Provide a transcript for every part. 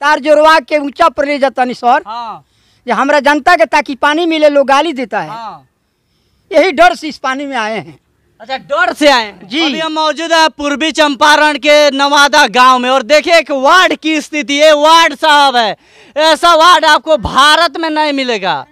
तार जोड़वा के ऊंचा पर ले जाता सर जो हाँ। हमारा जनता के ताकि पानी मिले लोग गाली देता है हाँ। यही डर से इस पानी में आए हैं अच्छा डर से आए जी अभी हम मौजूद है पूर्वी चंपारण के नवादा गांव में और देखिए एक वार्ड की स्थिति है वार्ड साहब है ऐसा वार्ड आपको भारत में नहीं मिलेगा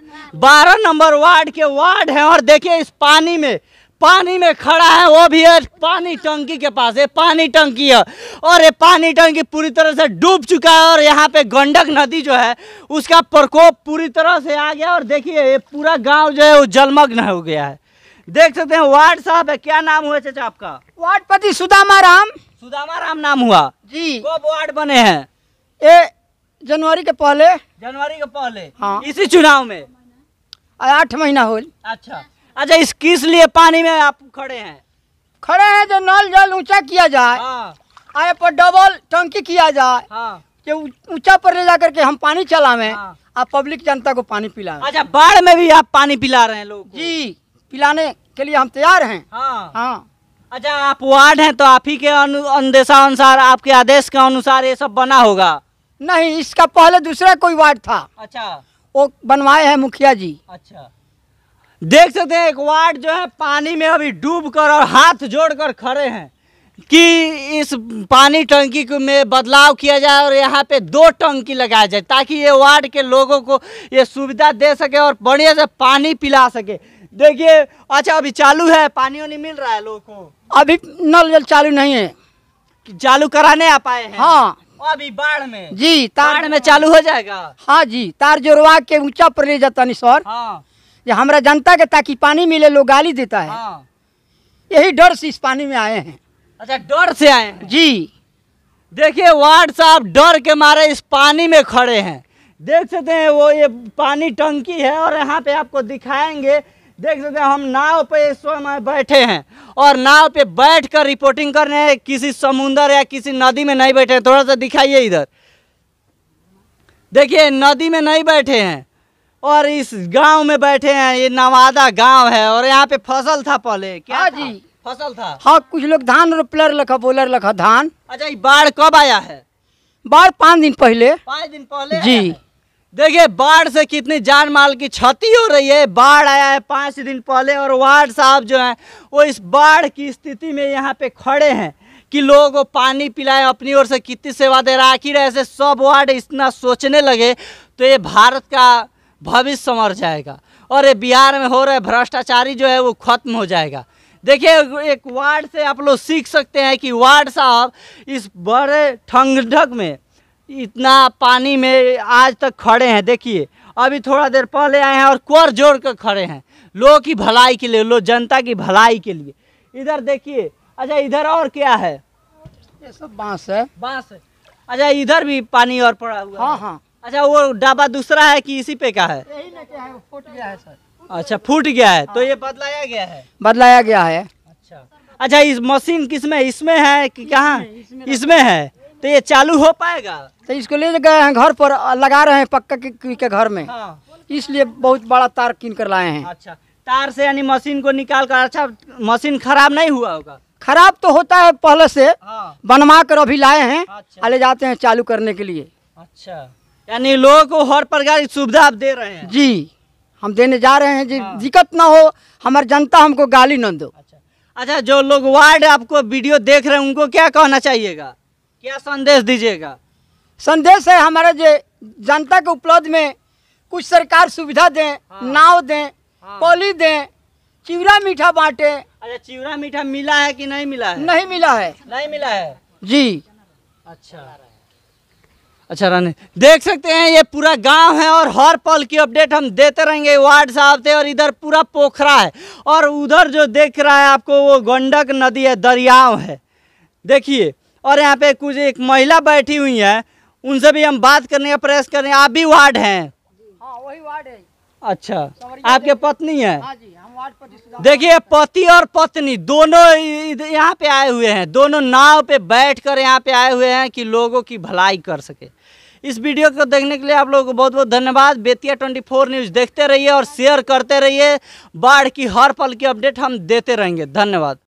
बारह नंबर वार्ड के वार्ड है और देखिए इस पानी में पानी में खड़ा है वो भी है पानी टंकी के पास है पानी टंकी है और ये पानी टंकी पूरी तरह से डूब चुका है और यहाँ पे गंडक नदी जो है उसका प्रकोप पूरी तरह से आ गया और देखिए ये पूरा गांव जो है वो जलमग्न हो गया है देख सकते हैं वार्ड साहब है क्या नाम हुआ चाचा आपका वार्डपति सुदामा राम सुदामा राम नाम हुआ जी कब वार्ड बने हैं ये जनवरी के पहले जनवरी के पहले हाँ इसी चुनाव में आठ महीना हो अच्छा अच्छा इस किस लिए पानी में आप खड़े हैं खड़े हैं जो नल जल ऊंचा किया जाए हाँ। आए पर डबल टंकी किया जाए हाँ। कि ऊंचा पर ले जा करके हम पानी चलावे हाँ। आप पब्लिक जनता को पानी पिला अच्छा बाढ़ में भी आप पानी पिला रहे हैं लोग जी पिलाने के लिए हम तैयार हैं हाँ अच्छा आप वार्ड हैं तो आप ही के अनुदेशा अनुसार आपके आदेश के अनुसार ये सब बना होगा नहीं इसका पहले दूसरा कोई वार्ड था अच्छा वो बनवाए हैं मुखिया जी अच्छा देख सकते हैं एक वार्ड जो है पानी में अभी डूब कर और हाथ जोड़कर खड़े हैं कि इस पानी टंकी को में बदलाव किया जाए और यहाँ पे दो टंकी लगाया जाए ताकि ये वार्ड के लोगों को ये सुविधा दे सके और बढ़िया से पानी पिला सके देखिए अच्छा अभी चालू है पानी वानी मिल रहा है लोगों को अभी नल जल चालू नहीं है चालू कराने आ पाए हैं हाँ अभी बाढ़ में जी तार में चालू हो जाएगा हाँ जी तार जोड़वा के ऊंचा पर ले जाता नहीं सर हाँ जो हमारा जनता के ताकि पानी मिले लोग गाली देता है हाँ। यही डर से इस पानी में आए हैं अच्छा डर से आए हैं जी देखिए वार्ड साहब डर के मारे इस पानी में खड़े हैं देख सकते हैं वो ये पानी टंकी है और यहाँ पे आपको दिखाएंगे देख सकते हैं हम नाव पे इस समय बैठे हैं और नाव पे बैठ कर रिपोर्टिंग कर रहे हैं किसी समुंदर या किसी नदी में नहीं बैठे हैं थोड़ा सा दिखाइए इधर देखिए नदी में नहीं बैठे हैं और इस गांव में बैठे हैं ये नवादा गांव है और यहाँ पे फसल था पहले क्या हाँ जी फसल था हाँ कुछ लोग धान रोपलर लखा बोलर लखा धान अच्छा ये बाढ़ कब आया है बाढ़ पाँच दिन पहले पाँच दिन पहले जी देखिए बाढ़ से कितनी जान माल की क्षति हो रही है बाढ़ आया है पाँच दिन पहले और वार्ड साहब जो हैं वो इस बाढ़ की स्थिति में यहाँ पे खड़े हैं कि लोगों को पानी पिलाए अपनी ओर से कितनी सेवा दे रहा आखिर ऐसे सब वार्ड इतना सोचने लगे तो ये भारत का भविष्य संवर जाएगा और ये बिहार में हो रहे भ्रष्टाचारी जो है वो खत्म हो जाएगा देखिए एक वार्ड से आप लोग सीख सकते हैं कि वार्ड साहब इस बड़े ठंडक में इतना पानी में आज तक खड़े हैं देखिए अभी थोड़ा देर पहले आए हैं और कर जोड़ कर खड़े हैं लोगों की भलाई के लिए लोग जनता की भलाई के लिए इधर देखिए अच्छा इधर और क्या है ये सब बांस है बांस है अच्छा इधर भी पानी और पड़ा हुआ हाँ हाँ अच्छा वो डाबा दूसरा है कि इसी पे का है यही ना क्या है फूट गया है सर अच्छा फूट गया है तो हाँ। ये बदलाया गया है बदलाया गया है अच्छा अच्छा इस मशीन किस में इसमें है कि कहाँ इसमें है तो ये चालू हो पाएगा तो इसको ले गए हैं घर पर लगा रहे हैं पक्का के, के घर में हाँ। इसलिए बहुत बड़ा तार किन कर लाए हैं अच्छा तार से यानी मशीन को निकाल कर अच्छा मशीन खराब नहीं हुआ होगा खराब तो होता है पहले से हाँ। बनवा कर अभी लाए हैं अच्छा। ले जाते हैं चालू करने के लिए अच्छा यानी लोगों को हर प्रकार की सुविधा आप दे रहे हैं जी हम देने जा रहे हैं जी हाँ। दिक्कत ना हो हमारी जनता हमको गाली न दो अच्छा अच्छा जो लोग वार्ड आपको वीडियो देख रहे हैं उनको क्या कहना चाहिएगा क्या संदेश दीजिएगा संदेश है हमारे जो जनता के उपलब्ध में कुछ सरकार सुविधा दें हाँ। नाव दें हाँ। पॉली दें चिवरा मीठा बांटे अच्छा चिवड़ा मीठा मिला है कि नहीं मिला है नहीं मिला है नहीं मिला है जी अच्छा अच्छा रानी देख सकते हैं ये पूरा गांव है और हर पल की अपडेट हम देते रहेंगे वार्ड साहब से और इधर पूरा पोखरा है और उधर जो देख रहा है आपको वो गंडक नदी है दरियाव है देखिए और यहाँ पे कुछ एक महिला बैठी हुई है उनसे भी हम बात करने का प्रयास करें आप भी वार्ड हैं हाँ वही वार्ड है अच्छा आपके पत्नी है हाँ देखिए पति और पत्नी दोनों यहाँ पे आए हुए हैं दोनों नाव पे बैठकर यहाँ पे आए हुए हैं कि लोगों की भलाई कर सके इस वीडियो को देखने के लिए आप लोगों को बहुत बहुत धन्यवाद बेतिया ट्वेंटी फोर न्यूज़ देखते रहिए और शेयर करते रहिए बाढ़ की हर पल की अपडेट हम देते रहेंगे धन्यवाद